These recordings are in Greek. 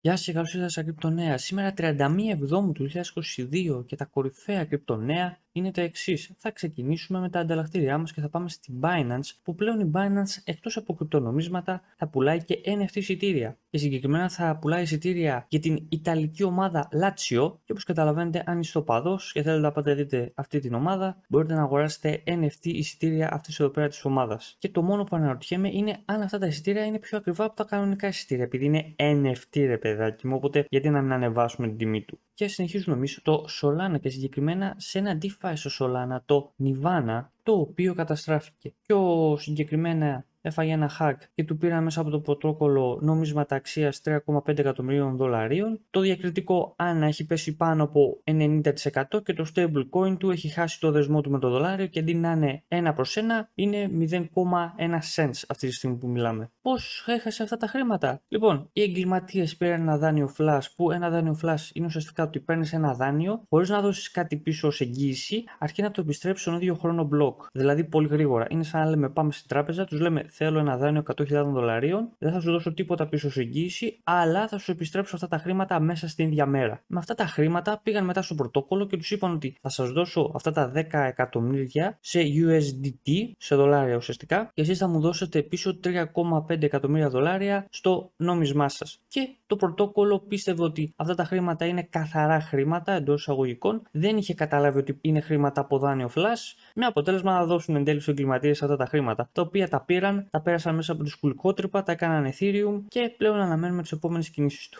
Γεια σα, καλώ καλώς ήρθατε στα Κρυπτονέα. Σήμερα 31 Εβδόμου του 2022 και τα κορυφαία κρυπτονέα είναι το εξής. Θα ξεκινήσουμε με τα ανταλλακτήριά μας και θα πάμε στην Binance, που πλέον η Binance εκτός από κρυπτονομίσματα θα πουλάει και NFT εισιτήρια. Και συγκεκριμένα θα πουλάει εισιτήρια για την Ιταλική ομάδα Lazio. Και όπως καταλαβαίνετε, αν είστε οπαδό και θέλετε να πάτε δείτε αυτή την ομάδα, μπορείτε να αγοράσετε NFT εισιτήρια αυτής εδώ πέρα της ομάδας. Και το μόνο που αναρωτιέμαι είναι αν αυτά τα εισιτήρια είναι πιο ακριβά από τα κανονικά εισιτήρια, επειδή είναι NFT ρε παιδάκι μου, οπότε γιατί να μην ανεβάσουμε την τιμή του. Και συνεχίζουμε εμείς το Solana και συγκεκριμένα σε ένα DeFi στο Solana, το Nivana, το οποίο καταστράφηκε. Πιο συγκεκριμένα έφαγε ένα hack και του πήρα μέσα από το πρωτόκολλο νόμισμα ταξία 3,5 εκατομμυρίων δολαρίων. Το διακριτικό ANA έχει πέσει πάνω από 90% και το stablecoin του έχει χάσει το δεσμό του με το δολάριο και αντί να είναι 1 προς 1 είναι 0,1 cents αυτή τη στιγμή που μιλάμε πώς έχασε αυτά τα χρήματα. Λοιπόν, οι εγκληματίες πήραν ένα δάνειο flash, που ένα δάνειο flash είναι ουσιαστικά ότι παίρνεις ένα δάνειο χωρίς να δώσεις κάτι πίσω ως εγγύηση, αρκεί να το επιστρέψεις στον ίδιο χρόνο μπλοκ. Δηλαδή πολύ γρήγορα. Είναι σαν να λέμε πάμε στην τράπεζα, τους λέμε θέλω ένα δάνειο 100.000 δολαρίων, δεν θα σου δώσω τίποτα πίσω ως εγγύηση, αλλά θα σου επιστρέψω αυτά τα χρήματα μέσα στην ίδια μέρα. Με αυτά τα χρήματα πήγαν μετά στο πρωτόκολλο και τους είπαν ότι θα σας δώσω αυτά τα 10 εκατομμύρια σε USDT, σε δολάρια ουσιαστικά, και εσείς θα μου δώσετε πίσω 3,5 5 εκατομμύρια δολάρια στο νόμισμά σας. Και το πρωτόκολλο πίστευε ότι αυτά τα χρήματα είναι καθαρά χρήματα εντός εισαγωγικών, δεν είχε καταλάβει ότι είναι χρήματα από δάνειο flash, με αποτέλεσμα να δώσουν εν τέλει στους εγκληματίες αυτά τα χρήματα, τα οποία τα πήραν, τα πέρασαν μέσα από τους σκουλικότρυπα, τα έκαναν Ethereum και πλέον αναμένουμε τις επόμενες κινήσεις τους.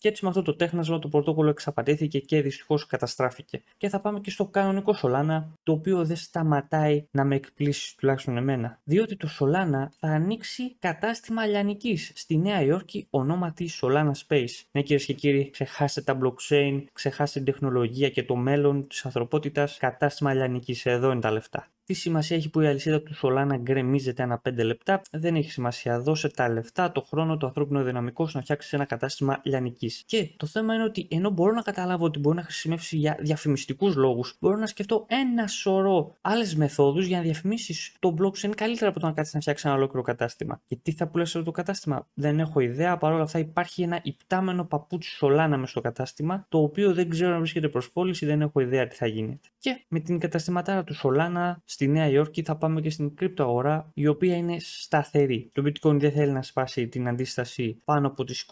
Και έτσι με αυτό το τέχνασμα το πρωτόκολλο εξαπατήθηκε και δυστυχώς καταστράφηκε. Και θα πάμε και στο κανονικό Solana, το οποίο δεν σταματάει να με εκπλήσει τουλάχιστον εμένα. Διότι το Solana θα ανοίξει κατάστημα λιανικής στη Νέα Υόρκη ονόματι Solana Space. Ναι, κυρίες και κύριοι, ξεχάστε τα blockchain, ξεχάστε την τεχνολογία και το μέλλον της ανθρωπότητας. Κατάστημα λιανικής, εδώ είναι τα λεφτά. Τι σημασία έχει που η αλυσίδα του Σολάνα γκρεμίζεται ανά 5 λεπτά, δεν έχει σημασία. Δώσε τα λεφτά, το χρόνο, το ανθρώπινο δυναμικό σου να φτιάξεις ένα κατάστημα λιανικής. Και το θέμα είναι ότι ενώ μπορώ να καταλάβω ότι μπορεί να χρησιμεύσει για διαφημιστικούς λόγους, μπορώ να σκεφτώ ένα σωρό άλλες μεθόδους για να διαφημίσεις το blog, blockchain καλύτερα από το να κάτσεις να φτιάξεις ένα ολόκληρο κατάστημα. Και τι θα πουλέσει αυτό το κατάστημα, δεν έχω ιδέα. Παρ' όλα αυτά υπάρχει ένα υπτάμενο παπούτσι Σολάνα μες στο κατάστημα, το οποίο δεν ξέρω αν βρίσκεται προς πώληση, δεν έχω ιδέα τι θα γίνεται. Και με την καταστηματάρα του Σολάνα στη Νέα Υόρκη θα πάμε και στην κρυπτοαγορά, η οποία είναι σταθερή. Το bitcoin δεν θέλει να σπάσει την αντίσταση πάνω από τις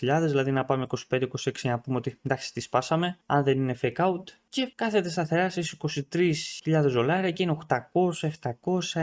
24.000, δηλαδή να πάμε 25-26 να πούμε ότι εντάξει τη σπάσαμε. Αν δεν είναι fake out, και κάθεται σταθερά στις 23.000 δολάρια και είναι 800, 700, 900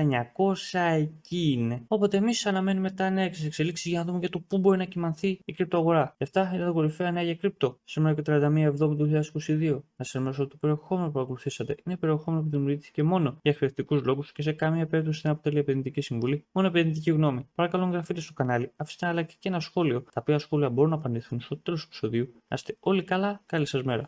εκεί είναι. Οπότε εμείς αναμένουμε τα νέα εξελίξεις για να δούμε και το πού μπορεί να κοιμανθεί η κρυπτοαγορά. Γι' αυτά είναι τα κορυφαία νέα για κρυπτο. Σήμερα και 31 Εβδόμου του 2022. Να σας ενημερώσω ότι το περιεχόμενο που ακολουθήσατε. Είναι περιεχόμενο που δημιουργήθηκε μόνο για εκπαιδευτικούς λόγους και σε καμία περίπτωση δεν αποτελεί επενδυτική συμβουλή, μόνο επενδυτική γνώμη. Παρακαλώ, εγγραφείτε στο κανάλι, αφήστε ένα like και ένα σχόλιο. Τα οποία σχόλια μπορούν να απαντηθούν στο τέλος του επεισοδίου. Να είστε όλοι καλά, καλή σας μέρα.